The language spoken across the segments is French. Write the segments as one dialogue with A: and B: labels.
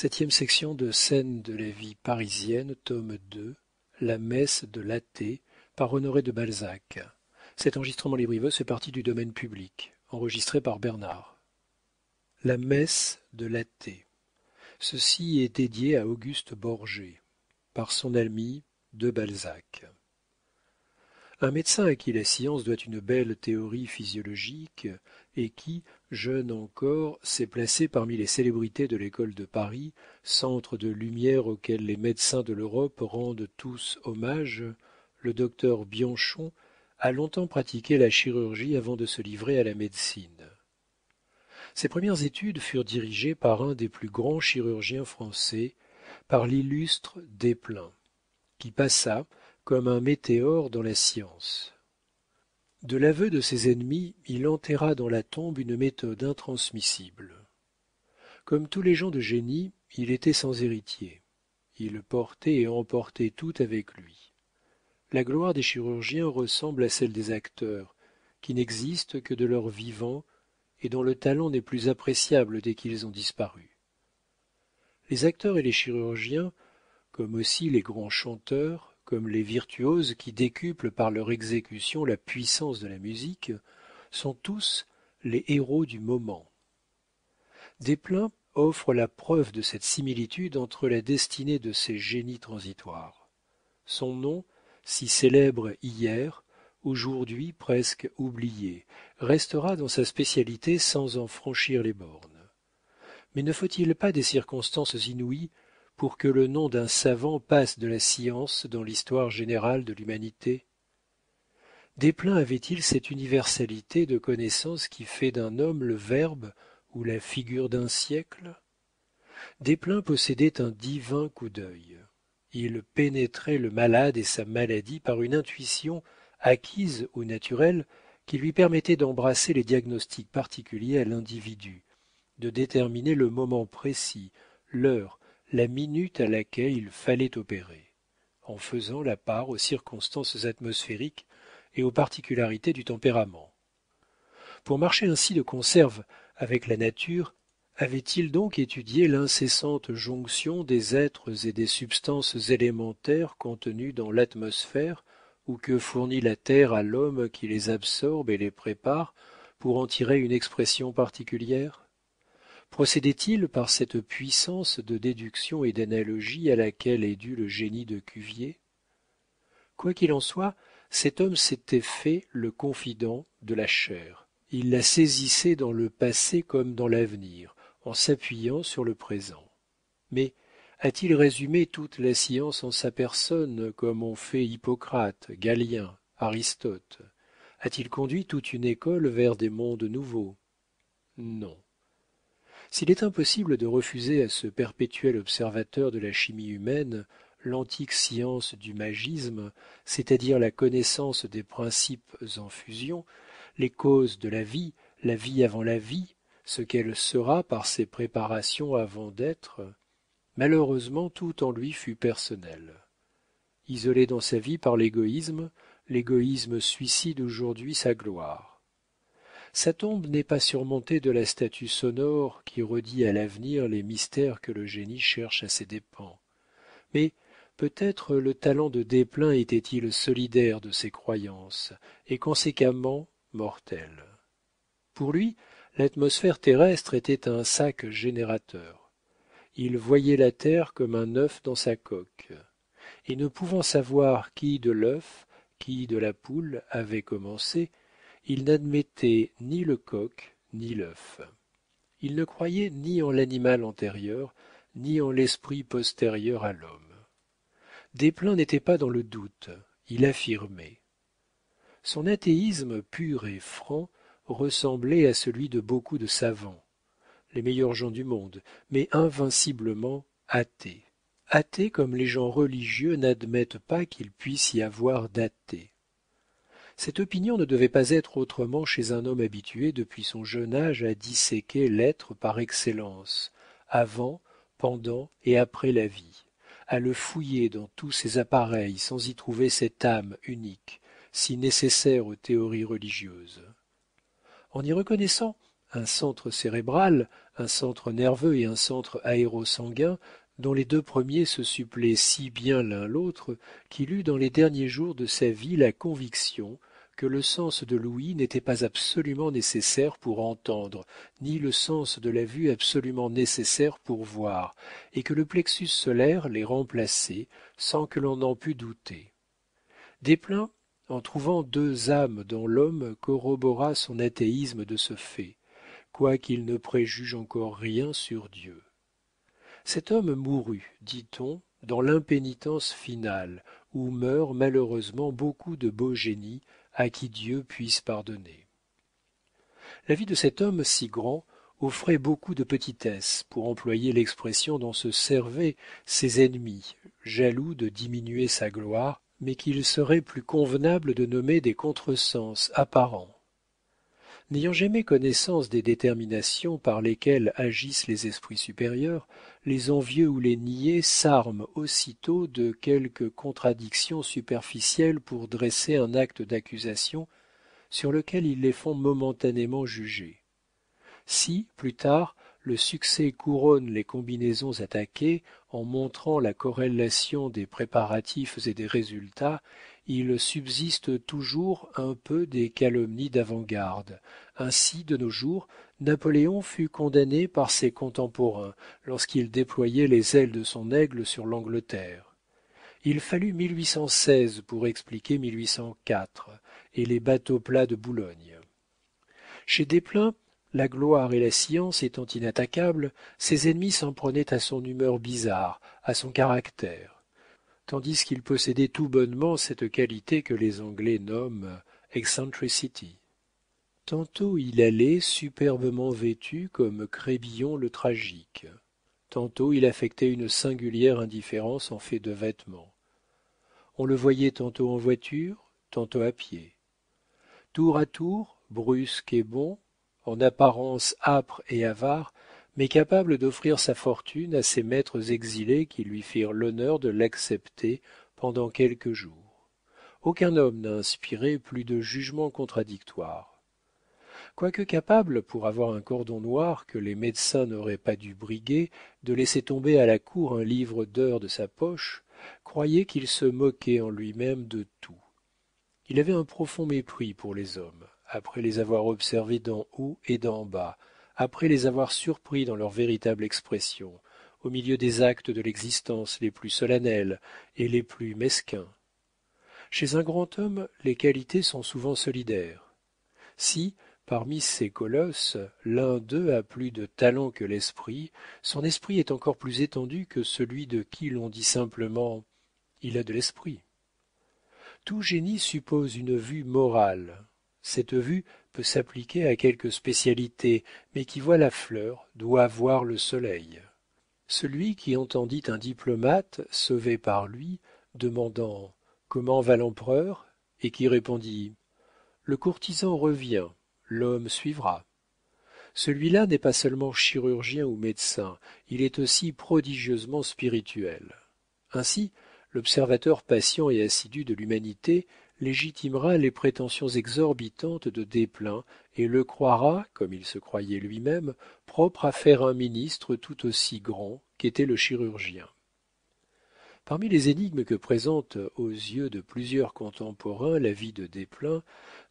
A: Septième section de scènes de la vie parisienne, tome 2, La messe de l'athée, par Honoré de Balzac. Cet enregistrement livreux fait partie du domaine public. Enregistré par Bernard. La messe de l'athée. Ceci est dédié à Auguste Borgé, par son ami de Balzac. Un médecin à qui la science doit une belle théorie physiologique, et qui jeune encore s'est placé parmi les célébrités de l'école de paris centre de lumière auquel les médecins de l'europe rendent tous hommage le docteur bianchon a longtemps pratiqué la chirurgie avant de se livrer à la médecine ses premières études furent dirigées par un des plus grands chirurgiens français par l'illustre desplein qui passa comme un météore dans la science de l'aveu de ses ennemis il enterra dans la tombe une méthode intransmissible comme tous les gens de génie il était sans héritier il portait et emportait tout avec lui la gloire des chirurgiens ressemble à celle des acteurs qui n'existent que de leur vivant et dont le talent n'est plus appréciable dès qu'ils ont disparu les acteurs et les chirurgiens comme aussi les grands chanteurs comme les virtuoses qui décuplent par leur exécution la puissance de la musique sont tous les héros du moment desplein offre la preuve de cette similitude entre la destinée de ces génies transitoires son nom si célèbre hier aujourd'hui presque oublié restera dans sa spécialité sans en franchir les bornes mais ne faut-il pas des circonstances inouïes pour que le nom d'un savant passe de la science dans l'histoire générale de l'humanité desplein avait-il cette universalité de connaissances qui fait d'un homme le verbe ou la figure d'un siècle desplein possédait un divin coup d'œil il pénétrait le malade et sa maladie par une intuition acquise ou naturelle qui lui permettait d'embrasser les diagnostics particuliers à l'individu de déterminer le moment précis l'heure la minute à laquelle il fallait opérer en faisant la part aux circonstances atmosphériques et aux particularités du tempérament pour marcher ainsi de conserve avec la nature avait-il donc étudié l'incessante jonction des êtres et des substances élémentaires contenues dans l'atmosphère ou que fournit la terre à l'homme qui les absorbe et les prépare pour en tirer une expression particulière procédait il par cette puissance de déduction et d'analogie à laquelle est dû le génie de cuvier quoi qu'il en soit cet homme s'était fait le confident de la chair il la saisissait dans le passé comme dans l'avenir en s'appuyant sur le présent mais a-t-il résumé toute la science en sa personne comme ont fait hippocrate galien aristote a-t-il conduit toute une école vers des mondes nouveaux non s'il est impossible de refuser à ce perpétuel observateur de la chimie humaine l'antique science du magisme c'est-à-dire la connaissance des principes en fusion les causes de la vie la vie avant la vie ce qu'elle sera par ses préparations avant d'être malheureusement tout en lui fut personnel isolé dans sa vie par l'égoïsme l'égoïsme suicide aujourd'hui sa gloire sa tombe n'est pas surmontée de la statue sonore qui redit à l'avenir les mystères que le génie cherche à ses dépens mais peut-être le talent de desplein était-il solidaire de ses croyances et conséquemment mortel pour lui l'atmosphère terrestre était un sac générateur il voyait la terre comme un œuf dans sa coque et ne pouvant savoir qui de l'œuf qui de la poule avait commencé il n'admettait ni le coq ni l'œuf il ne croyait ni en l'animal antérieur ni en l'esprit postérieur à l'homme desplein n'était pas dans le doute il affirmait son athéisme pur et franc ressemblait à celui de beaucoup de savants les meilleurs gens du monde mais invinciblement athées athées comme les gens religieux n'admettent pas qu'il puisse y avoir d'athées cette opinion ne devait pas être autrement chez un homme habitué depuis son jeune âge à disséquer l'être par excellence avant pendant et après la vie à le fouiller dans tous ses appareils sans y trouver cette âme unique si nécessaire aux théories religieuses en y reconnaissant un centre cérébral un centre nerveux et un centre aéro sanguin dont les deux premiers se suppléaient si bien l'un l'autre qu'il eut dans les derniers jours de sa vie la conviction que le sens de l'ouïe n'était pas absolument nécessaire pour entendre ni le sens de la vue absolument nécessaire pour voir et que le plexus solaire les remplaçait sans que l'on en pût douter desplein en trouvant deux âmes dans l'homme corrobora son athéisme de ce fait quoiqu'il ne préjuge encore rien sur dieu cet homme mourut dit-on dans l'impénitence finale où meurent malheureusement beaucoup de beaux génies à qui dieu puisse pardonner la vie de cet homme si grand offrait beaucoup de petitesse pour employer l'expression dont se servaient ses ennemis jaloux de diminuer sa gloire mais qu'il serait plus convenable de nommer des contresens apparents n'ayant jamais connaissance des déterminations par lesquelles agissent les esprits supérieurs les envieux ou les niais s'arment aussitôt de quelques contradictions superficielles pour dresser un acte d'accusation sur lequel ils les font momentanément juger si plus tard le succès couronne les combinaisons attaquées en montrant la corrélation des préparatifs et des résultats il subsiste toujours un peu des calomnies d'avant-garde ainsi de nos jours napoléon fut condamné par ses contemporains lorsqu'il déployait les ailes de son aigle sur l'angleterre il fallut pour expliquer et les bateaux plats de boulogne chez desplein la gloire et la science étant inattaquables ses ennemis s'en prenaient à son humeur bizarre à son caractère tandis qu'il possédait tout bonnement cette qualité que les anglais nomment eccentricity tantôt il allait superbement vêtu comme crébillon le tragique tantôt il affectait une singulière indifférence en fait de vêtements on le voyait tantôt en voiture tantôt à pied tour à tour brusque et bon en apparence âpre et avare mais capable d'offrir sa fortune à ses maîtres exilés qui lui firent l'honneur de l'accepter pendant quelques jours aucun homme n'a inspiré plus de jugements contradictoires quoique capable pour avoir un cordon noir que les médecins n'auraient pas dû briguer de laisser tomber à la cour un livre d'heures de sa poche croyait qu'il se moquait en lui-même de tout il avait un profond mépris pour les hommes après les avoir observés d'en haut et d'en bas après les avoir surpris dans leur véritable expression au milieu des actes de l'existence les plus solennels et les plus mesquins chez un grand homme les qualités sont souvent solidaires si parmi ces colosses l'un d'eux a plus de talent que l'esprit son esprit est encore plus étendu que celui de qui l'on dit simplement il a de l'esprit tout génie suppose une vue morale cette vue peut s'appliquer à quelque spécialité mais qui voit la fleur doit voir le soleil celui qui entendit un diplomate sauvé par lui demandant comment va l'empereur et qui répondit le courtisan revient l'homme suivra celui-là n'est pas seulement chirurgien ou médecin il est aussi prodigieusement spirituel ainsi l'observateur patient et assidu de l'humanité légitimera les prétentions exorbitantes de desplein et le croira comme il se croyait lui-même propre à faire un ministre tout aussi grand qu'était le chirurgien parmi les énigmes que présente aux yeux de plusieurs contemporains la vie de desplein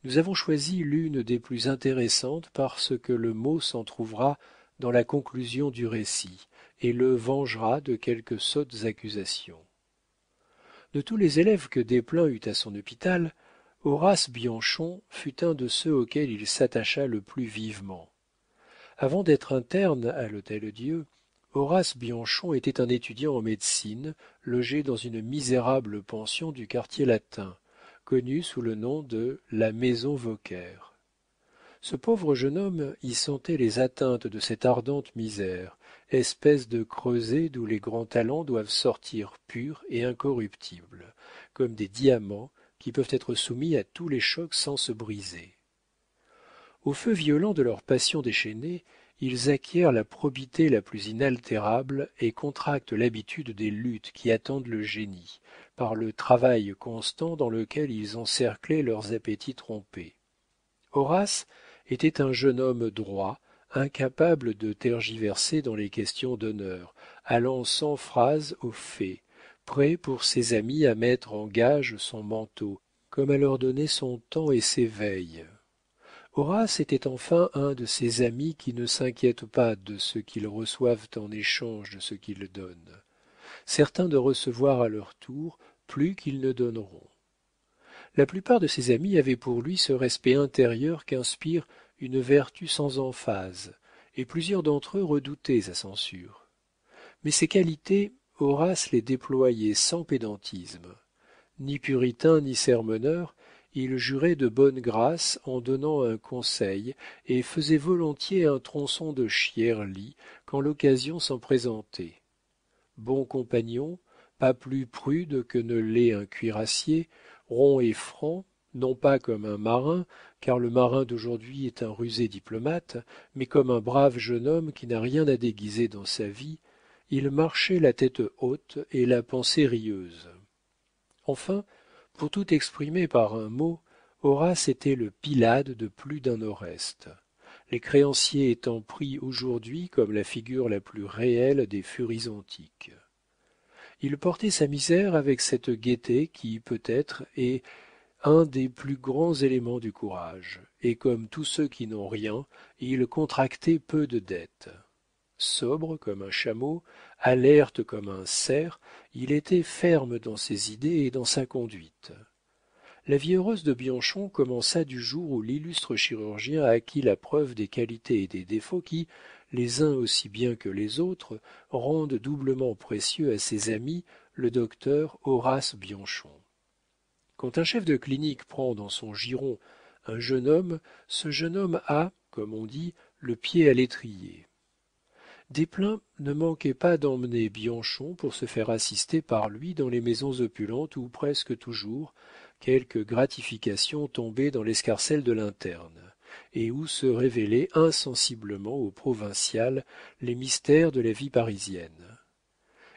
A: nous avons choisi l'une des plus intéressantes parce que le mot s'en trouvera dans la conclusion du récit et le vengera de quelques sottes accusations de tous les élèves que desplein eut à son hôpital horace bianchon fut un de ceux auxquels il s'attacha le plus vivement avant d'être interne à l'hôtel-dieu horace bianchon était un étudiant en médecine logé dans une misérable pension du quartier latin connue sous le nom de la maison vauquer ce pauvre jeune homme y sentait les atteintes de cette ardente misère espèce de creuset d'où les grands talents doivent sortir purs et incorruptibles comme des diamants qui peuvent être soumis à tous les chocs sans se briser au feu violent de leur passion déchaînée ils acquièrent la probité la plus inaltérable et contractent l'habitude des luttes qui attendent le génie par le travail constant dans lequel ils encerclaient leurs appétits trompés horace était un jeune homme droit incapable de tergiverser dans les questions d'honneur allant sans phrase au fait prêt pour ses amis à mettre en gage son manteau comme à leur donner son temps et ses veilles horace était enfin un de ces amis qui ne s'inquiètent pas de ce qu'ils reçoivent en échange de ce qu'ils donnent certains de recevoir à leur tour plus qu'ils ne donneront la plupart de ses amis avaient pour lui ce respect intérieur qu'inspire une vertu sans emphase et plusieurs d'entre eux redoutaient sa censure mais ses qualités horace les déployait sans pédantisme ni puritain ni sermoneur, il jurait de bonne grâce en donnant un conseil et faisait volontiers un tronçon de lit quand l'occasion s'en présentait bon compagnon pas plus prude que ne l'est un cuirassier rond et franc non pas comme un marin car le marin d'aujourd'hui est un rusé diplomate mais comme un brave jeune homme qui n'a rien à déguiser dans sa vie il marchait la tête haute et la pensée rieuse enfin pour tout exprimer par un mot horace était le pilade de plus d'un oreste les créanciers étant pris aujourd'hui comme la figure la plus réelle des furies antiques il portait sa misère avec cette gaieté qui peut-être est un des plus grands éléments du courage et comme tous ceux qui n'ont rien il contractait peu de dettes sobre comme un chameau alerte comme un cerf il était ferme dans ses idées et dans sa conduite la vie heureuse de bianchon commença du jour où l'illustre chirurgien acquit la preuve des qualités et des défauts qui les uns aussi bien que les autres rendent doublement précieux à ses amis le docteur horace bianchon quand un chef de clinique prend dans son giron un jeune homme ce jeune homme a comme on dit le pied à l'étrier desplein ne manquait pas d'emmener bianchon pour se faire assister par lui dans les maisons opulentes où presque toujours quelque gratification tombait dans l'escarcelle de l'interne et où se révélaient insensiblement au provincial les mystères de la vie parisienne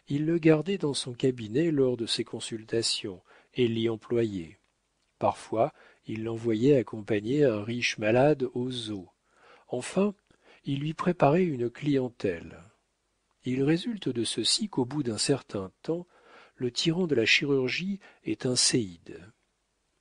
A: il le gardait dans son cabinet lors de ses consultations et l'y employait parfois il l'envoyait accompagner un riche malade aux eaux enfin il lui préparait une clientèle il résulte de ceci qu'au bout d'un certain temps le tyran de la chirurgie est un séide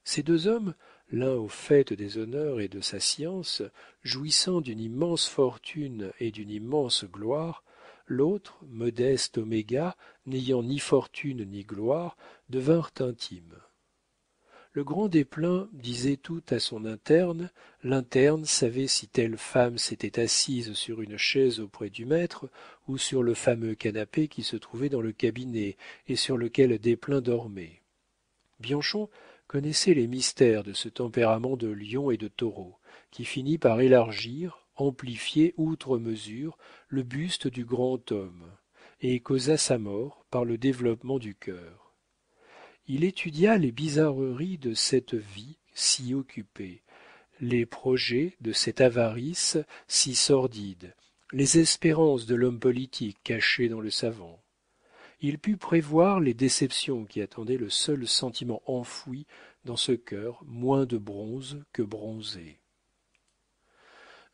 A: ces deux hommes l'un au fait des honneurs et de sa science jouissant d'une immense fortune et d'une immense gloire l'autre modeste oméga n'ayant ni fortune ni gloire devinrent intimes le grand desplein disait tout à son interne l'interne savait si telle femme s'était assise sur une chaise auprès du maître ou sur le fameux canapé qui se trouvait dans le cabinet et sur lequel desplein dormait bianchon connaissait les mystères de ce tempérament de lion et de taureau qui finit par élargir amplifiait outre mesure le buste du grand homme et causa sa mort par le développement du cœur il étudia les bizarreries de cette vie si occupée les projets de cette avarice si sordide les espérances de l'homme politique cachées dans le savant il put prévoir les déceptions qui attendaient le seul sentiment enfoui dans ce cœur moins de bronze que bronzé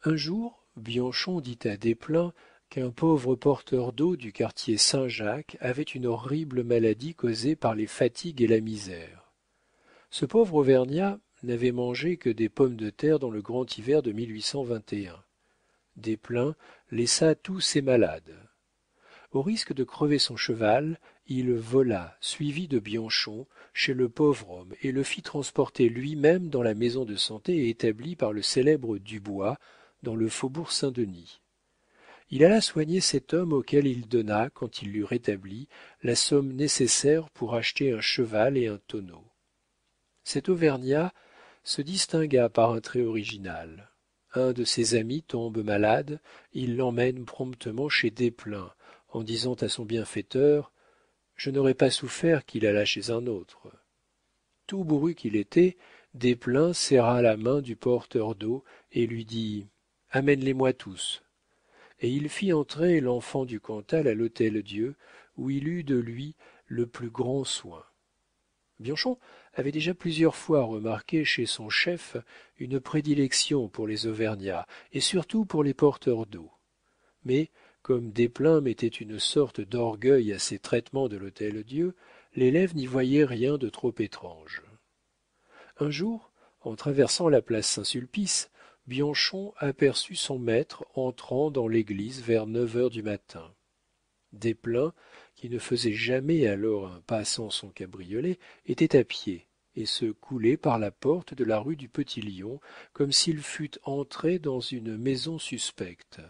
A: un jour bianchon dit à desplein qu'un pauvre porteur d'eau du quartier saint-jacques avait une horrible maladie causée par les fatigues et la misère ce pauvre auvergnat n'avait mangé que des pommes de terre dans le grand hiver de desplein laissa tous ses malades au risque de crever son cheval il vola suivi de bianchon chez le pauvre homme et le fit transporter lui-même dans la maison de santé établie par le célèbre dubois dans le faubourg saint-denis il alla soigner cet homme auquel il donna quand il l'eut rétabli la somme nécessaire pour acheter un cheval et un tonneau cet auvergnat se distingua par un trait original un de ses amis tombe malade il l'emmène promptement chez desplein en disant à son bienfaiteur je n'aurais pas souffert qu'il allât chez un autre tout bourru qu'il était desplein serra la main du porteur d'eau et lui dit amène les moi tous et il fit entrer l'enfant du cantal à l'hôtel-dieu où il eut de lui le plus grand soin bianchon avait déjà plusieurs fois remarqué chez son chef une prédilection pour les auvergnats et surtout pour les porteurs d'eau mais comme desplein mettait une sorte d'orgueil à ses traitements de l'hôtel-dieu l'élève n'y voyait rien de trop étrange un jour en traversant la place saint-sulpice bianchon aperçut son maître entrant dans l'église vers neuf heures du matin desplein qui ne faisait jamais alors un pas sans son cabriolet était à pied et se coulait par la porte de la rue du petit lion comme s'il fût entré dans une maison suspecte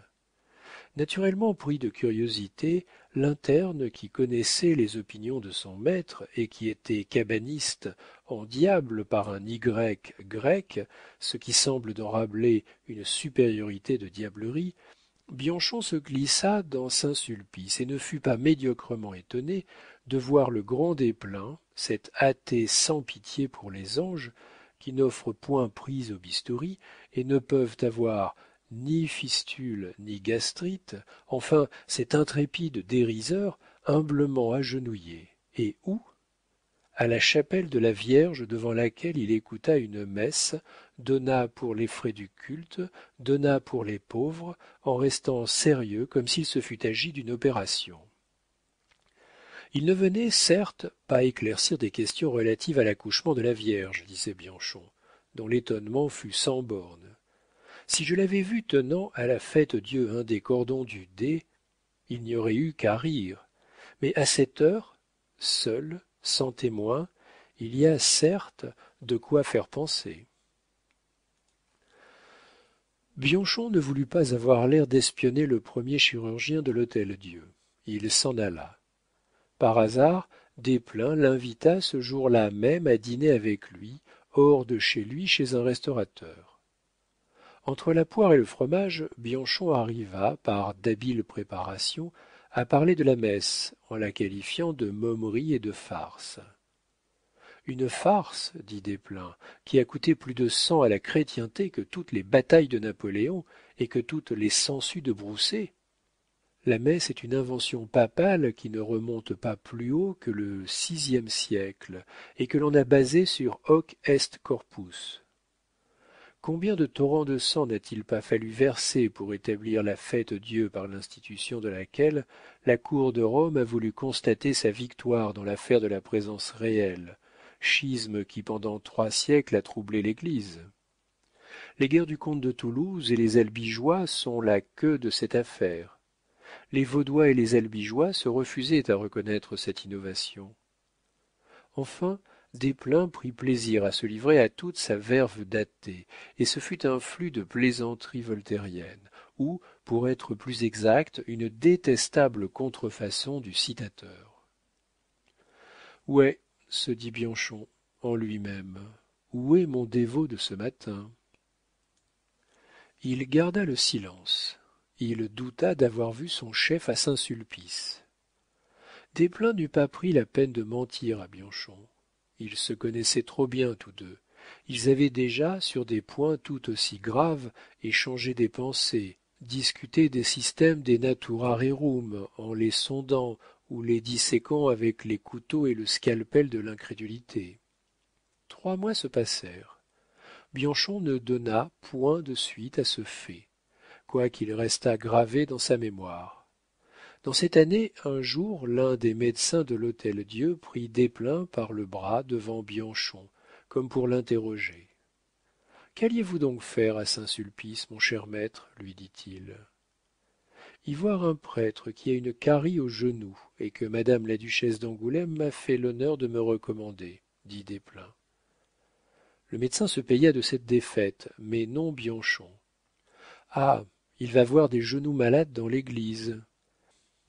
A: naturellement pris de curiosité l'interne qui connaissait les opinions de son maître et qui était cabaniste en diable par un y grec ce qui semble dans rabelais une supériorité de diablerie bianchon se glissa dans saint-sulpice et ne fut pas médiocrement étonné de voir le grand desplein cet athée sans pitié pour les anges qui n'offrent point prise aux bistouri et ne peuvent avoir ni fistule ni gastrite enfin cet intrépide dériseur humblement agenouillé et où à la chapelle de la vierge devant laquelle il écouta une messe donna pour les frais du culte donna pour les pauvres en restant sérieux comme s'il se fût agi d'une opération il ne venait certes pas éclaircir des questions relatives à l'accouchement de la vierge disait bianchon dont l'étonnement fut sans borne si je l'avais vu tenant à la fête-dieu un des cordons du dé, il n'y aurait eu qu'à rire mais à cette heure seul sans témoins il y a certes de quoi faire penser bianchon ne voulut pas avoir l'air d'espionner le premier chirurgien de l'hôtel-dieu il s'en alla par hasard desplein l'invita ce jour-là même à dîner avec lui hors de chez lui chez un restaurateur entre la poire et le fromage bianchon arriva par d'habiles préparations à parler de la messe en la qualifiant de momerie et de farce une farce dit desplein qui a coûté plus de sang à la chrétienté que toutes les batailles de napoléon et que toutes les sangsues de broussais la messe est une invention papale qui ne remonte pas plus haut que le sixième siècle et que l'on a basée sur hoc est corpus combien de torrents de sang n'a-t-il pas fallu verser pour établir la fête-dieu par l'institution de laquelle la cour de rome a voulu constater sa victoire dans l'affaire de la présence réelle schisme qui pendant trois siècles a troublé l'église les guerres du comte de toulouse et les albigeois sont la queue de cette affaire les vaudois et les albigeois se refusaient à reconnaître cette innovation enfin desplein prit plaisir à se livrer à toute sa verve datée, et ce fut un flux de plaisanteries voltairiennes ou pour être plus exact une détestable contrefaçon du citateur ouais se dit bianchon en lui-même où est mon dévot de ce matin il garda le silence il douta d'avoir vu son chef à saint-sulpice desplein n'eut pas pris la peine de mentir à bianchon ils se connaissaient trop bien tous deux ils avaient déjà sur des points tout aussi graves échangé des pensées discuté des systèmes des natura rerum en les sondant ou les disséquant avec les couteaux et le scalpel de l'incrédulité trois mois se passèrent bianchon ne donna point de suite à ce fait quoiqu'il restât gravé dans sa mémoire dans cette année un jour l'un des médecins de l'hôtel-dieu prit desplein par le bras devant bianchon comme pour l'interroger qualliez vous donc faire à saint-sulpice mon cher maître lui dit-il y voir un prêtre qui a une carie au genou et que madame la duchesse d'angoulême m'a fait l'honneur de me recommander dit desplein le médecin se paya de cette défaite mais non bianchon ah il va voir des genoux malades dans l'église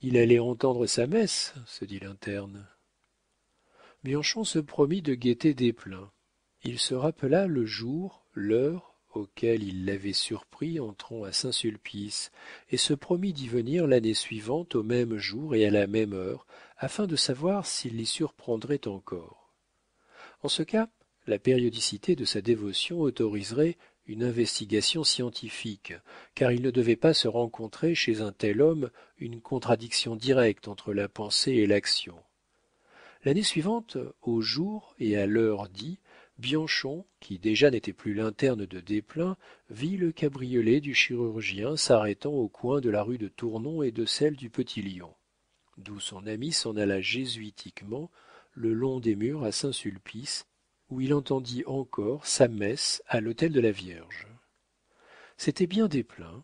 A: il allait entendre sa messe se dit l'interne bianchon se promit de guetter desplein il se rappela le jour l'heure auquel il l'avait surpris entrant à saint-sulpice et se promit d'y venir l'année suivante au même jour et à la même heure afin de savoir s'il l'y surprendrait encore en ce cas la périodicité de sa dévotion autoriserait une investigation scientifique car il ne devait pas se rencontrer chez un tel homme une contradiction directe entre la pensée et l'action l'année suivante au jour et à l'heure dit, bianchon qui déjà n'était plus l'interne de desplein vit le cabriolet du chirurgien s'arrêtant au coin de la rue de tournon et de celle du petit lion d'où son ami s'en alla jésuitiquement le long des murs à saint-sulpice où il entendit encore sa messe à l'autel de la vierge c'était bien desplein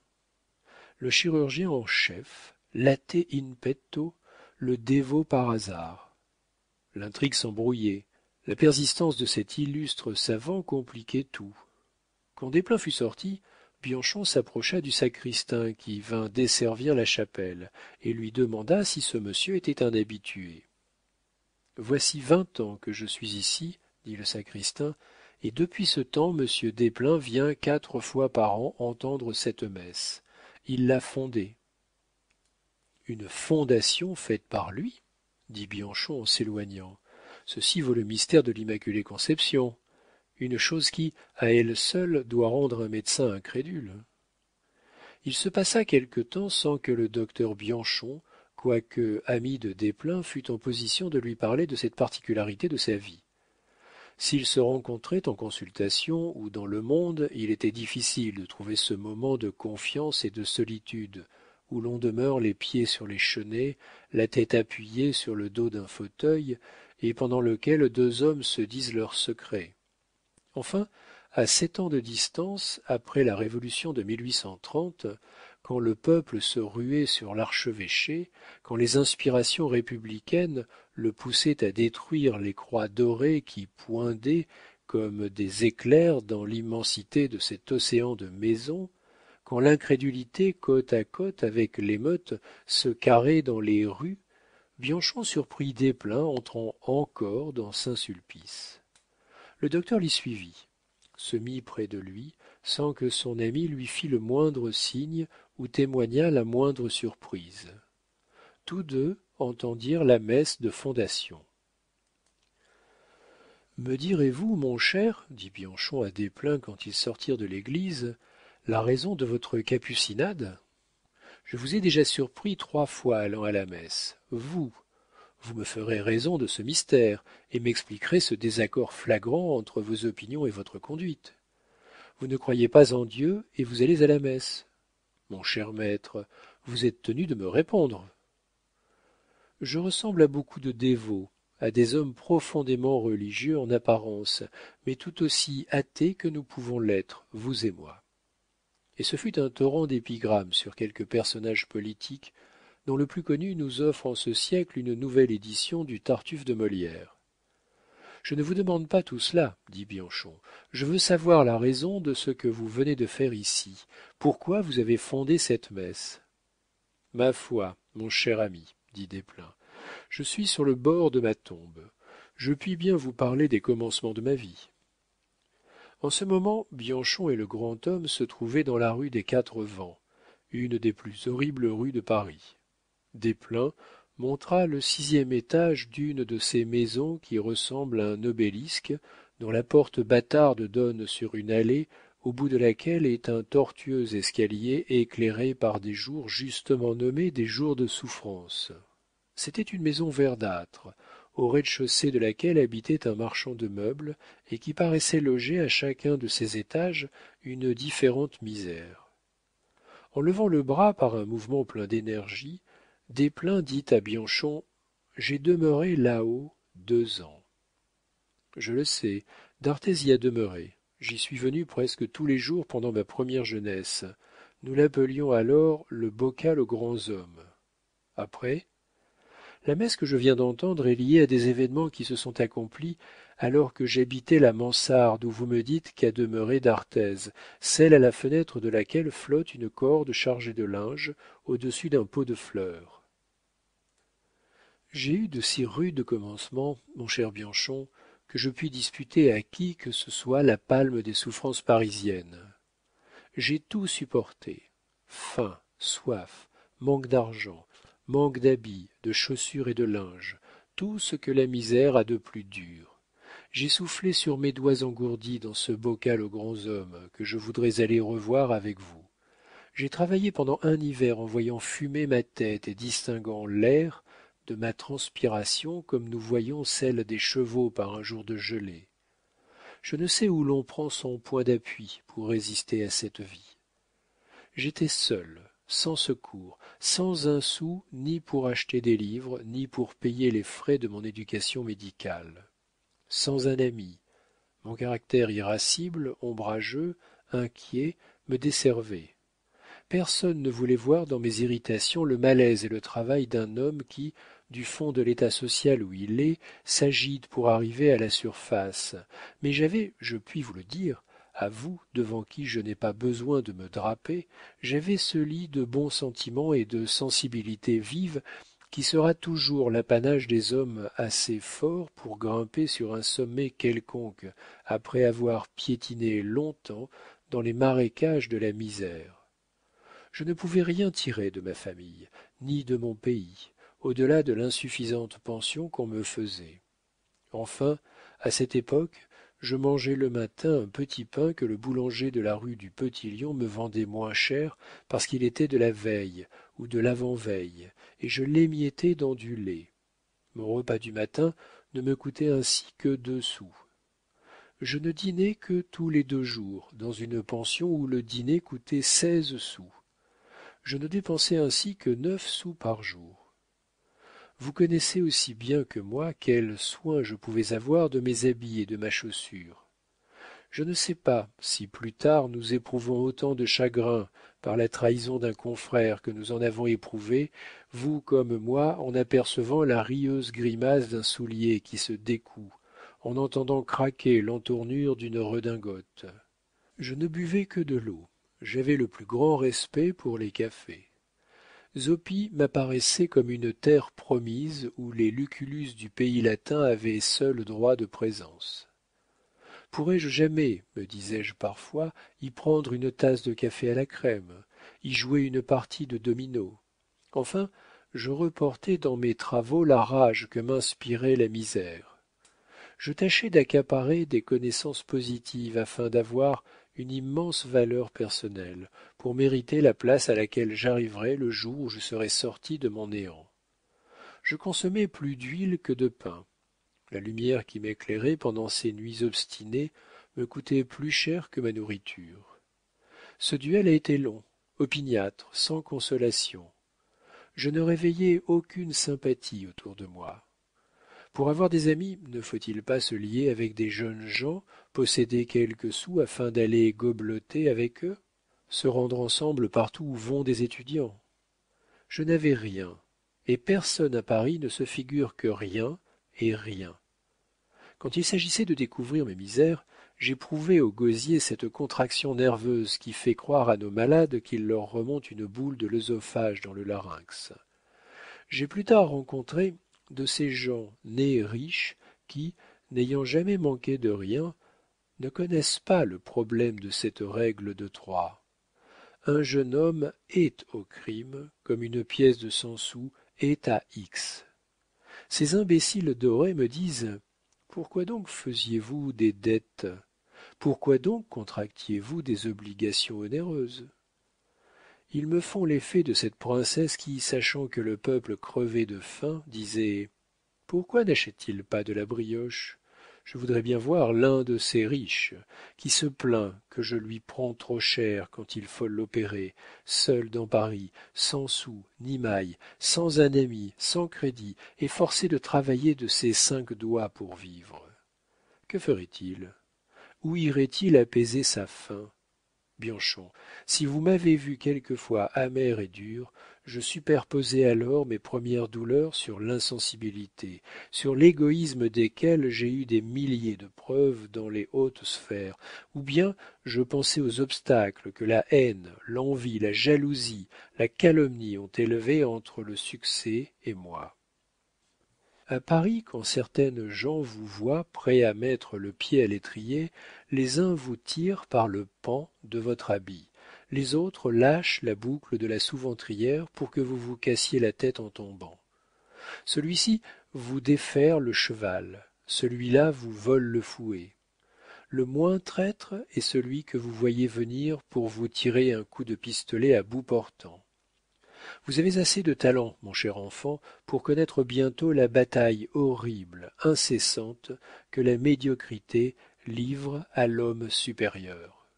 A: le chirurgien en chef l'athée in petto le dévot par hasard l'intrigue s'embrouillait la persistance de cet illustre savant compliquait tout quand desplein fut sorti bianchon s'approcha du sacristain qui vint desservir la chapelle et lui demanda si ce monsieur était un habitué voici vingt ans que je suis ici dit le sacristain et depuis ce temps monsieur desplein vient quatre fois par an entendre cette messe il l'a fondée une fondation faite par lui dit bianchon en s'éloignant ceci vaut le mystère de l'immaculée conception une chose qui à elle seule doit rendre un médecin incrédule il se passa quelque temps sans que le docteur bianchon quoique ami de desplein fût en position de lui parler de cette particularité de sa vie s'ils se rencontraient en consultation ou dans le monde il était difficile de trouver ce moment de confiance et de solitude où l'on demeure les pieds sur les chenets la tête appuyée sur le dos d'un fauteuil et pendant lequel deux hommes se disent leurs secrets enfin à sept ans de distance après la révolution de quand le peuple se ruait sur l'archevêché quand les inspirations républicaines le poussait à détruire les croix dorées qui poindaient comme des éclairs dans l'immensité de cet océan de maisons quand l'incrédulité côte à côte avec l'émeute se carrait dans les rues bianchon surprit desplein entrant encore dans saint-sulpice le docteur l'y suivit se mit près de lui sans que son ami lui fît le moindre signe ou témoignât la moindre surprise tous deux entendirent la messe de fondation me direz-vous mon cher dit bianchon à desplein quand ils sortirent de l'église la raison de votre capucinade je vous ai déjà surpris trois fois allant à la messe vous vous me ferez raison de ce mystère et m'expliquerez ce désaccord flagrant entre vos opinions et votre conduite vous ne croyez pas en dieu et vous allez à la messe mon cher maître vous êtes tenu de me répondre je ressemble à beaucoup de dévots à des hommes profondément religieux en apparence mais tout aussi athées que nous pouvons l'être vous et moi et ce fut un torrent d'épigrammes sur quelques personnages politiques dont le plus connu nous offre en ce siècle une nouvelle édition du Tartuffe de molière je ne vous demande pas tout cela dit bianchon je veux savoir la raison de ce que vous venez de faire ici pourquoi vous avez fondé cette messe ma foi mon cher ami dit je suis sur le bord de ma tombe je puis bien vous parler des commencements de ma vie en ce moment bianchon et le grand homme se trouvaient dans la rue des quatre vents une des plus horribles rues de paris desplein montra le sixième étage d'une de ces maisons qui ressemblent à un obélisque dont la porte bâtarde donne sur une allée au bout de laquelle est un tortueux escalier éclairé par des jours justement nommés des jours de souffrance c'était une maison verdâtre au rez-de-chaussée de laquelle habitait un marchand de meubles et qui paraissait loger à chacun de ses étages une différente misère en levant le bras par un mouvement plein d'énergie desplein dit à bianchon j'ai demeuré là-haut deux ans je le sais d'arthez y a demeuré j'y suis venu presque tous les jours pendant ma première jeunesse nous l'appelions alors le bocal aux grands hommes après la messe que je viens d'entendre est liée à des événements qui se sont accomplis alors que j'habitais la mansarde où vous me dites qu'a demeuré d'arthez celle à la fenêtre de laquelle flotte une corde chargée de linge au-dessus d'un pot de fleurs j'ai eu de si rudes commencements mon cher bianchon que je puis disputer à qui que ce soit la palme des souffrances parisiennes j'ai tout supporté faim soif manque d'argent manque d'habits de chaussures et de linge tout ce que la misère a de plus dur j'ai soufflé sur mes doigts engourdis dans ce bocal aux grands hommes que je voudrais aller revoir avec vous j'ai travaillé pendant un hiver en voyant fumer ma tête et distinguant l'air de ma transpiration comme nous voyons celle des chevaux par un jour de gelée je ne sais où l'on prend son point d'appui pour résister à cette vie j'étais seul sans secours sans un sou ni pour acheter des livres ni pour payer les frais de mon éducation médicale sans un ami mon caractère irascible ombrageux inquiet me desservait personne ne voulait voir dans mes irritations le malaise et le travail d'un homme qui du fond de l'état social où il est s'agite pour arriver à la surface mais j'avais je puis vous le dire à vous devant qui je n'ai pas besoin de me draper j'avais ce lit de bons sentiments et de sensibilité vive qui sera toujours l'apanage des hommes assez forts pour grimper sur un sommet quelconque après avoir piétiné longtemps dans les marécages de la misère je ne pouvais rien tirer de ma famille ni de mon pays au delà de l'insuffisante pension qu'on me faisait enfin à cette époque je mangeais le matin un petit pain que le boulanger de la rue du petit lion me vendait moins cher parce qu'il était de la veille ou de l'avant-veille et je l'émiettais dans du lait mon repas du matin ne me coûtait ainsi que deux sous je ne dînais que tous les deux jours dans une pension où le dîner coûtait seize sous je ne dépensais ainsi que neuf sous par jour vous connaissez aussi bien que moi quel soin je pouvais avoir de mes habits et de ma chaussure je ne sais pas si plus tard nous éprouvons autant de chagrin par la trahison d'un confrère que nous en avons éprouvé vous comme moi en apercevant la rieuse grimace d'un soulier qui se découd en entendant craquer l'entournure d'une redingote je ne buvais que de l'eau j'avais le plus grand respect pour les cafés zoppi m'apparaissait comme une terre promise où les lucullus du pays latin avaient seul droit de présence pourrais-je jamais me disais-je parfois y prendre une tasse de café à la crème y jouer une partie de dominos enfin je reportais dans mes travaux la rage que m'inspirait la misère je tâchais d'accaparer des connaissances positives afin d'avoir une immense valeur personnelle pour mériter la place à laquelle j'arriverai le jour où je serai sorti de mon néant je consommais plus d'huile que de pain la lumière qui m'éclairait pendant ces nuits obstinées me coûtait plus cher que ma nourriture ce duel a été long opiniâtre sans consolation je ne réveillai aucune sympathie autour de moi pour avoir des amis ne faut-il pas se lier avec des jeunes gens posséder quelques sous afin d'aller gobeloter avec eux se rendre ensemble partout où vont des étudiants je n'avais rien et personne à paris ne se figure que rien et rien quand il s'agissait de découvrir mes misères j'éprouvais au gosier cette contraction nerveuse qui fait croire à nos malades qu'il leur remonte une boule de l'œsophage dans le larynx j'ai plus tard rencontré de ces gens nés riches qui n'ayant jamais manqué de rien ne connaissent pas le problème de cette règle de trois un jeune homme est au crime comme une pièce de cent sous est à x ces imbéciles dorés me disent pourquoi donc faisiez-vous des dettes pourquoi donc contractiez vous des obligations onéreuses ils me font l'effet de cette princesse qui sachant que le peuple crevait de faim disait pourquoi nachète t il pas de la brioche je voudrais bien voir l'un de ces riches qui se plaint que je lui prends trop cher quand il faut l'opérer seul dans paris sans sou ni maille sans un ami sans crédit et forcé de travailler de ses cinq doigts pour vivre que ferait-il où irait-il apaiser sa faim si vous m'avez vu quelquefois amer et dur je superposais alors mes premières douleurs sur l'insensibilité sur l'égoïsme desquels j'ai eu des milliers de preuves dans les hautes sphères ou bien je pensais aux obstacles que la haine l'envie la jalousie la calomnie ont élevés entre le succès et moi à paris quand certaines gens vous voient prêts à mettre le pied à l'étrier les uns vous tirent par le pan de votre habit les autres lâchent la boucle de la sous ventrière pour que vous vous cassiez la tête en tombant celui-ci vous déferre le cheval celui-là vous vole le fouet le moins traître est celui que vous voyez venir pour vous tirer un coup de pistolet à bout portant vous avez assez de talent mon cher enfant pour connaître bientôt la bataille horrible incessante que la médiocrité livre à l'homme supérieur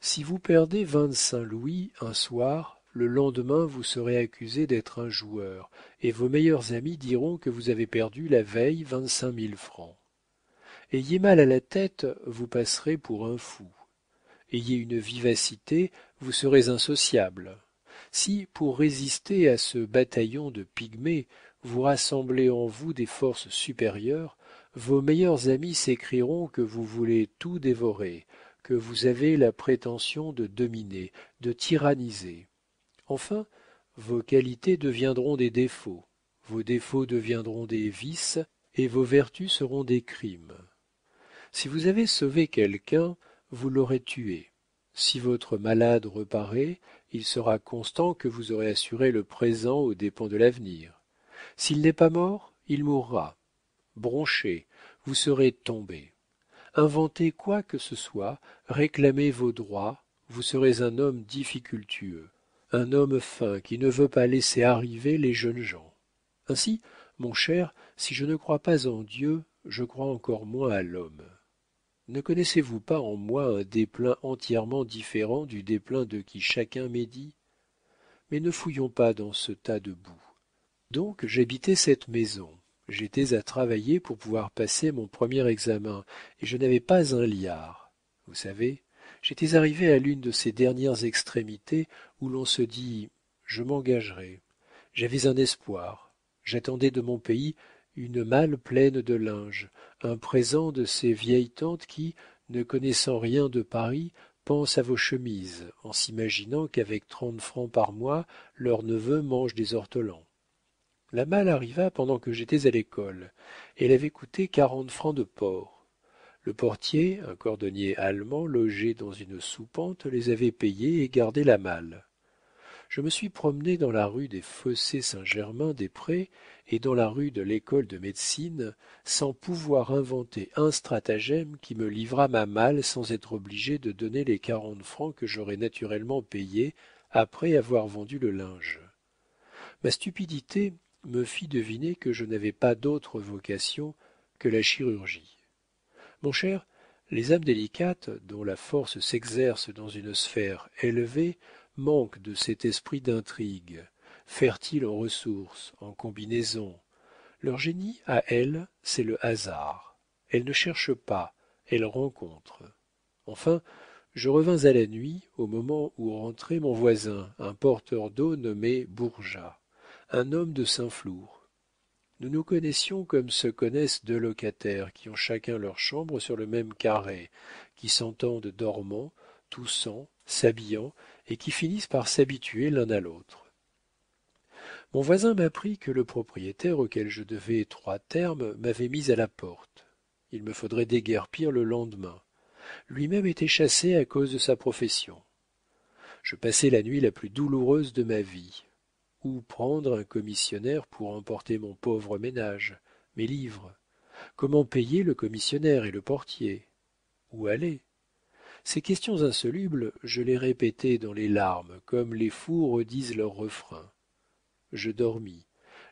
A: si vous perdez vingt-cinq louis un soir le lendemain vous serez accusé d'être un joueur et vos meilleurs amis diront que vous avez perdu la veille vingt-cinq mille francs ayez mal à la tête vous passerez pour un fou ayez une vivacité vous serez insociable si pour résister à ce bataillon de pygmées vous rassemblez en vous des forces supérieures vos meilleurs amis s'écrieront que vous voulez tout dévorer que vous avez la prétention de dominer de tyranniser enfin vos qualités deviendront des défauts vos défauts deviendront des vices et vos vertus seront des crimes si vous avez sauvé quelqu'un vous l'aurez tué si votre malade reparaît il sera constant que vous aurez assuré le présent aux dépens de l'avenir s'il n'est pas mort il mourra bronchez vous serez tombé inventez quoi que ce soit réclamez vos droits vous serez un homme difficultueux un homme fin qui ne veut pas laisser arriver les jeunes gens ainsi mon cher si je ne crois pas en dieu je crois encore moins à l'homme ne connaissez-vous pas en moi un desplein entièrement différent du desplein de qui chacun médit mais ne fouillons pas dans ce tas de boue donc j'habitais cette maison j'étais à travailler pour pouvoir passer mon premier examen et je n'avais pas un liard vous savez j'étais arrivé à l'une de ces dernières extrémités où l'on se dit je m'engagerai j'avais un espoir j'attendais de mon pays une malle pleine de linge un présent de ces vieilles tantes qui ne connaissant rien de paris pensent à vos chemises en s'imaginant qu'avec trente francs par mois leur neveu mange des ortolans la malle arriva pendant que j'étais à l'école elle avait coûté quarante francs de porc. le portier un cordonnier allemand logé dans une soupente les avait payés et gardé la malle je me suis promené dans la rue des fossés saint-germain des prés et dans la rue de lécole de médecine sans pouvoir inventer un stratagème qui me livrât ma malle sans être obligé de donner les quarante francs que j'aurais naturellement payés après avoir vendu le linge ma stupidité me fit deviner que je n'avais pas d'autre vocation que la chirurgie mon cher les âmes délicates dont la force s'exerce dans une sphère élevée manque de cet esprit d'intrigue fertile en ressources en combinaisons leur génie à elles c'est le hasard elles ne cherchent pas elles rencontrent enfin je revins à la nuit au moment où rentrait mon voisin un porteur d'eau nommé bourgeat un homme de saint-flour nous nous connaissions comme se connaissent deux locataires qui ont chacun leur chambre sur le même carré qui s'entendent dormant toussant s'habillant et qui finissent par s'habituer l'un à l'autre mon voisin m'apprit que le propriétaire auquel je devais trois termes m'avait mis à la porte il me faudrait déguerpir le lendemain lui-même était chassé à cause de sa profession je passai la nuit la plus douloureuse de ma vie où prendre un commissionnaire pour emporter mon pauvre ménage mes livres comment payer le commissionnaire et le portier où aller ces questions insolubles je les répétais dans les larmes comme les fous redisent leur refrain je dormis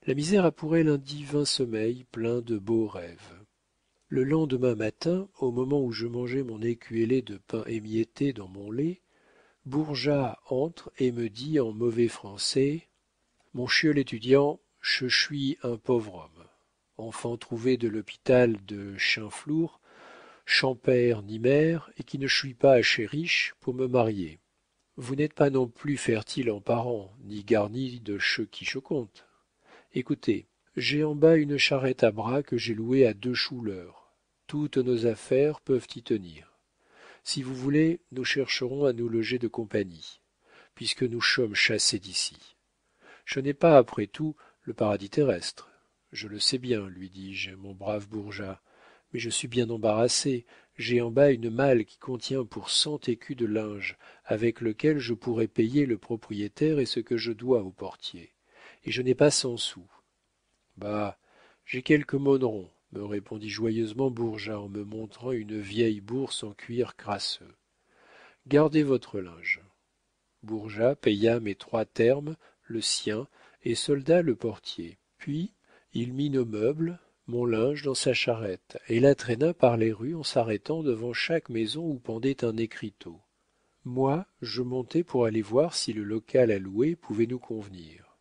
A: la misère a pour elle un divin sommeil plein de beaux rêves le lendemain matin au moment où je mangeais mon écuellé de pain émietté dans mon lait bourgeat entre et me dit en mauvais français mon chieu l'étudiant je suis un pauvre homme enfant trouvé de l'hôpital de père ni mère et qui ne suis pas assez riche pour me marier vous n'êtes pas non plus fertile en parents ni garni de qui qui compte écoutez j'ai en bas une charrette à bras que j'ai louée à deux chouleurs. toutes nos affaires peuvent y tenir si vous voulez nous chercherons à nous loger de compagnie puisque nous sommes chassés d'ici Je n'ai pas après tout le paradis terrestre je le sais bien lui dis-je mon brave bourgeat mais je suis bien embarrassé j'ai en bas une malle qui contient pour cent écus de linge avec lequel je pourrais payer le propriétaire et ce que je dois au portier et je n'ai pas cent sous bah j'ai quelques monnerons me répondit joyeusement bourgeat en me montrant une vieille bourse en cuir crasseux gardez votre linge bourgeat paya mes trois termes le sien et solda le portier puis il mit nos meubles mon linge dans sa charrette et la traîna par les rues en s'arrêtant devant chaque maison où pendait un écriteau moi je montai pour aller voir si le local à louer pouvait nous convenir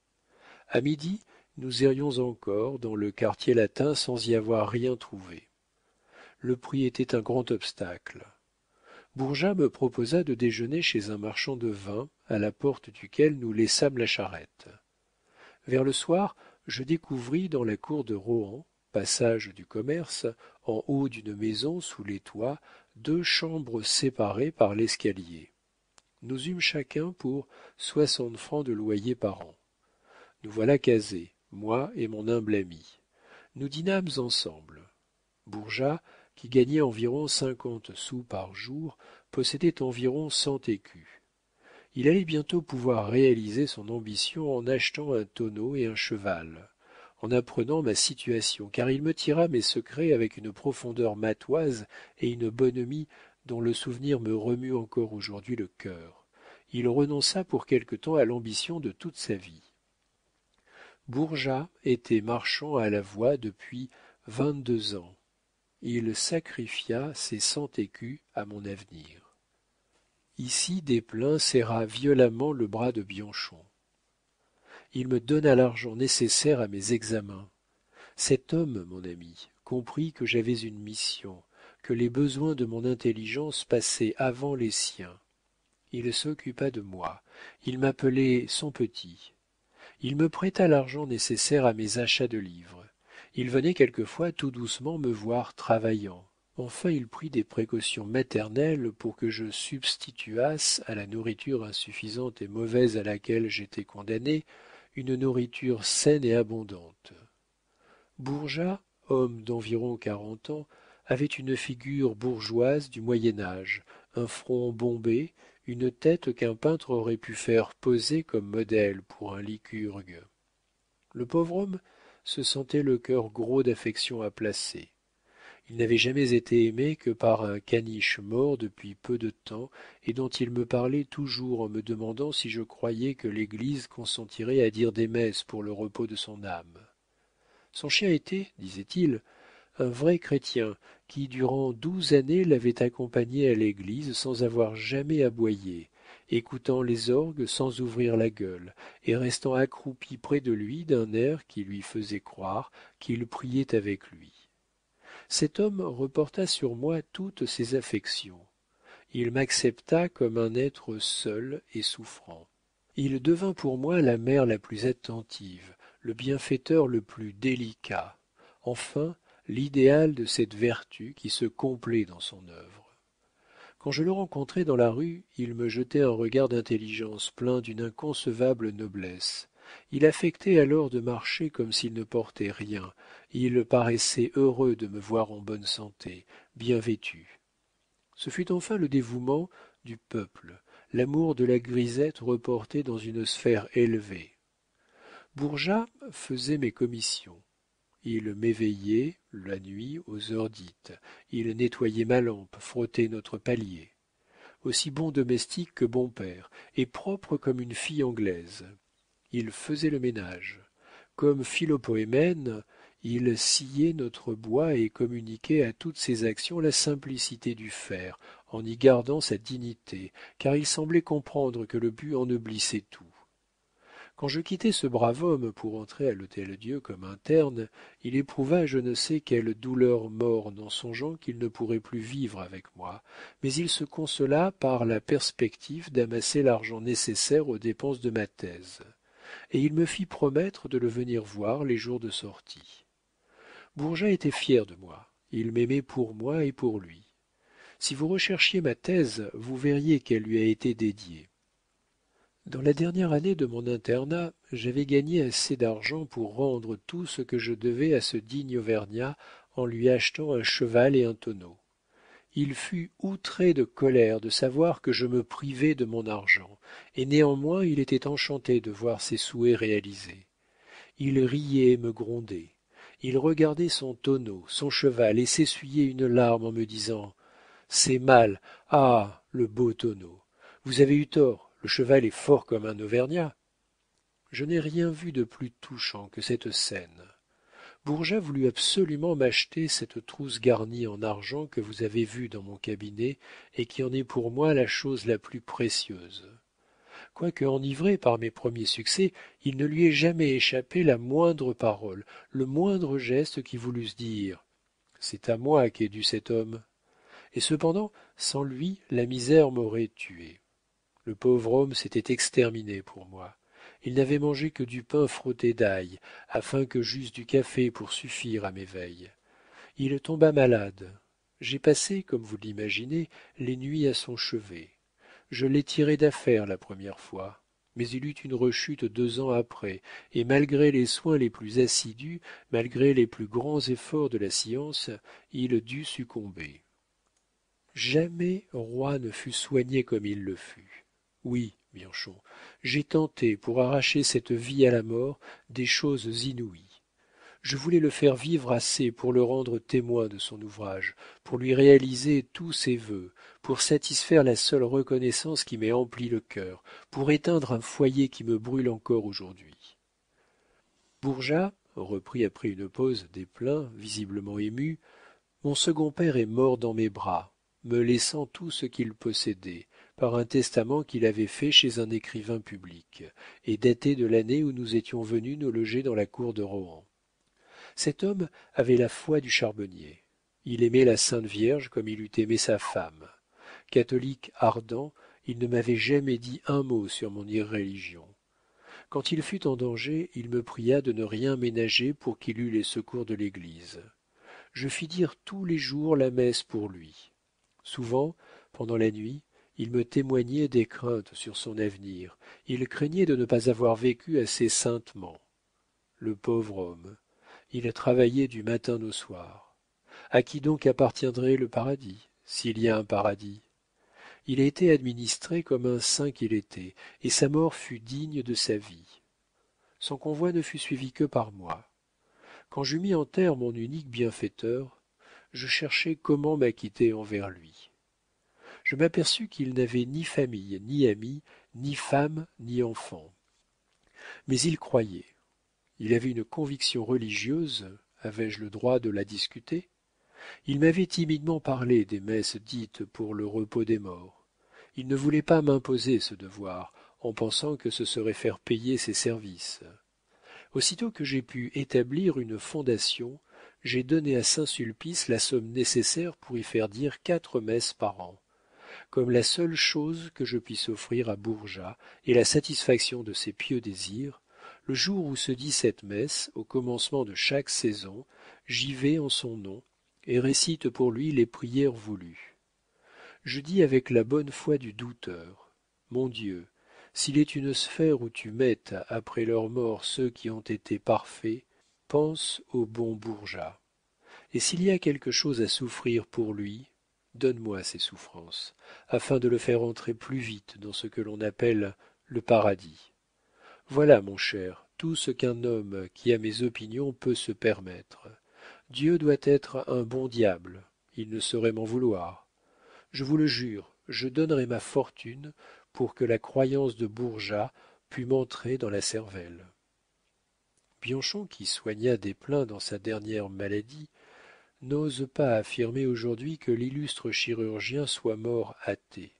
A: À midi nous errions encore dans le quartier latin sans y avoir rien trouvé le prix était un grand obstacle bourgeat me proposa de déjeuner chez un marchand de vin à la porte duquel nous laissâmes la charrette vers le soir je découvris dans la cour de rohan passage du commerce en haut d'une maison sous les toits deux chambres séparées par l'escalier nous eûmes chacun pour soixante francs de loyer par an nous voilà casés moi et mon humble ami nous dînâmes ensemble bourgeat qui gagnait environ cinquante sous par jour possédait environ cent écus il allait bientôt pouvoir réaliser son ambition en achetant un tonneau et un cheval en apprenant ma situation car il me tira mes secrets avec une profondeur matoise et une bonhomie dont le souvenir me remue encore aujourd'hui le cœur il renonça pour quelque temps à l'ambition de toute sa vie bourgeat était marchand à la voie depuis vingt-deux ans il sacrifia ses cent écus à mon avenir ici desplein serra violemment le bras de bianchon il me donna l'argent nécessaire à mes examens cet homme mon ami comprit que j'avais une mission que les besoins de mon intelligence passaient avant les siens il s'occupa de moi il m'appelait son petit il me prêta l'argent nécessaire à mes achats de livres il venait quelquefois tout doucement me voir travaillant enfin il prit des précautions maternelles pour que je substituasse à la nourriture insuffisante et mauvaise à laquelle j'étais condamné une nourriture saine et abondante bourgeat homme d'environ quarante ans avait une figure bourgeoise du moyen âge un front bombé une tête qu'un peintre aurait pu faire poser comme modèle pour un lycurgue le pauvre homme se sentait le cœur gros d'affection à placer il n'avait jamais été aimé que par un caniche mort depuis peu de temps et dont il me parlait toujours en me demandant si je croyais que l'église consentirait à dire des messes pour le repos de son âme son chien était disait-il un vrai chrétien qui durant douze années l'avait accompagné à l'église sans avoir jamais aboyé écoutant les orgues sans ouvrir la gueule et restant accroupi près de lui d'un air qui lui faisait croire qu'il priait avec lui cet homme reporta sur moi toutes ses affections il m'accepta comme un être seul et souffrant il devint pour moi la mère la plus attentive le bienfaiteur le plus délicat enfin l'idéal de cette vertu qui se complaît dans son œuvre quand je le rencontrais dans la rue il me jetait un regard d'intelligence plein d'une inconcevable noblesse il affectait alors de marcher comme s'il ne portait rien il paraissait heureux de me voir en bonne santé bien vêtu ce fut enfin le dévouement du peuple l'amour de la grisette reporté dans une sphère élevée bourgeat faisait mes commissions il m'éveillait la nuit aux heures dites il nettoyait ma lampe frottait notre palier aussi bon domestique que bon père et propre comme une fille anglaise il faisait le ménage comme il sciait notre bois et communiquait à toutes ses actions la simplicité du fer, en y gardant sa dignité car il semblait comprendre que le but ennoblissait tout quand je quittai ce brave homme pour entrer à l'hôtel-dieu comme interne il éprouva je ne sais quelle douleur morne en songeant qu'il ne pourrait plus vivre avec moi mais il se consola par la perspective d'amasser l'argent nécessaire aux dépenses de ma thèse et il me fit promettre de le venir voir les jours de sortie Bourget était fier de moi il m'aimait pour moi et pour lui si vous recherchiez ma thèse vous verriez qu'elle lui a été dédiée dans la dernière année de mon internat j'avais gagné assez d'argent pour rendre tout ce que je devais à ce digne auvergnat en lui achetant un cheval et un tonneau il fut outré de colère de savoir que je me privais de mon argent et néanmoins il était enchanté de voir ses souhaits réalisés il riait et me grondait il regardait son tonneau son cheval et s'essuyait une larme en me disant c'est mal ah le beau tonneau vous avez eu tort le cheval est fort comme un auvergnat je n'ai rien vu de plus touchant que cette scène bourgeat voulut absolument m'acheter cette trousse garnie en argent que vous avez vue dans mon cabinet et qui en est pour moi la chose la plus précieuse quoique enivré par mes premiers succès il ne lui ait jamais échappé la moindre parole le moindre geste qui voulussent dire c'est à moi qu'est dû cet homme et cependant sans lui la misère m'aurait tué le pauvre homme s'était exterminé pour moi il n'avait mangé que du pain frotté d'ail afin que j'eusse du café pour suffire à mes veilles il tomba malade j'ai passé comme vous l'imaginez les nuits à son chevet je l'ai tiré d'affaire la première fois mais il eut une rechute deux ans après et malgré les soins les plus assidus malgré les plus grands efforts de la science il dut succomber jamais roi ne fut soigné comme il le fut oui bianchon j'ai tenté pour arracher cette vie à la mort des choses inouïes je voulais le faire vivre assez pour le rendre témoin de son ouvrage pour lui réaliser tous ses vœux pour satisfaire la seule reconnaissance qui m'ait empli le cœur pour éteindre un foyer qui me brûle encore aujourd'hui bourgeat reprit après une pause desplein visiblement ému mon second père est mort dans mes bras me laissant tout ce qu'il possédait par un testament qu'il avait fait chez un écrivain public et daté de l'année où nous étions venus nous loger dans la cour de rohan cet homme avait la foi du charbonnier il aimait la sainte vierge comme il eût aimé sa femme catholique ardent il ne m'avait jamais dit un mot sur mon irréligion quand il fut en danger il me pria de ne rien ménager pour qu'il eût les secours de l'église je fis dire tous les jours la messe pour lui souvent pendant la nuit il me témoignait des craintes sur son avenir il craignait de ne pas avoir vécu assez saintement le pauvre homme il travaillait du matin au soir À qui donc appartiendrait le paradis s'il y a un paradis il a été administré comme un saint qu'il était et sa mort fut digne de sa vie son convoi ne fut suivi que par moi quand j'eus mis en terre mon unique bienfaiteur je cherchais comment m'acquitter envers lui je m'aperçus qu'il n'avait ni famille ni amis ni femme ni enfants mais il croyait il avait une conviction religieuse avais-je le droit de la discuter il m'avait timidement parlé des messes dites pour le repos des morts il ne voulait pas m'imposer ce devoir en pensant que ce serait faire payer ses services aussitôt que j'ai pu établir une fondation j'ai donné à saint-sulpice la somme nécessaire pour y faire dire quatre messes par an comme la seule chose que je puisse offrir à bourgeat est la satisfaction de ses pieux désirs le jour où se dit cette messe au commencement de chaque saison j'y vais en son nom et récite pour lui les prières voulues je dis avec la bonne foi du douteur mon dieu s'il est une sphère où tu mettes après leur mort ceux qui ont été parfaits pense au bon bourgeat et s'il y a quelque chose à souffrir pour lui donne-moi ces souffrances afin de le faire entrer plus vite dans ce que l'on appelle le paradis voilà mon cher tout ce qu'un homme qui a mes opinions peut se permettre dieu doit être un bon diable il ne saurait m'en vouloir je vous le jure je donnerais ma fortune pour que la croyance de bourgeat pût m'entrer dans la cervelle bianchon qui soigna desplein dans sa dernière maladie n'ose pas affirmer aujourd'hui que l'illustre chirurgien soit mort athée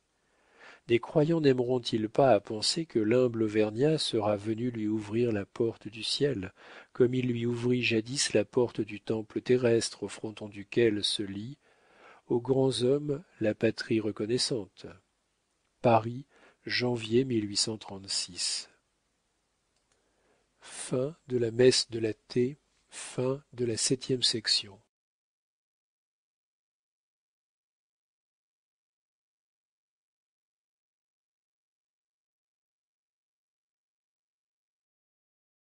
A: des croyants naimeront ils pas à penser que l'humble auvergnat sera venu lui ouvrir la porte du ciel comme il lui ouvrit jadis la porte du temple terrestre au fronton duquel se lit aux grands hommes la patrie reconnaissante paris janvier la messe de la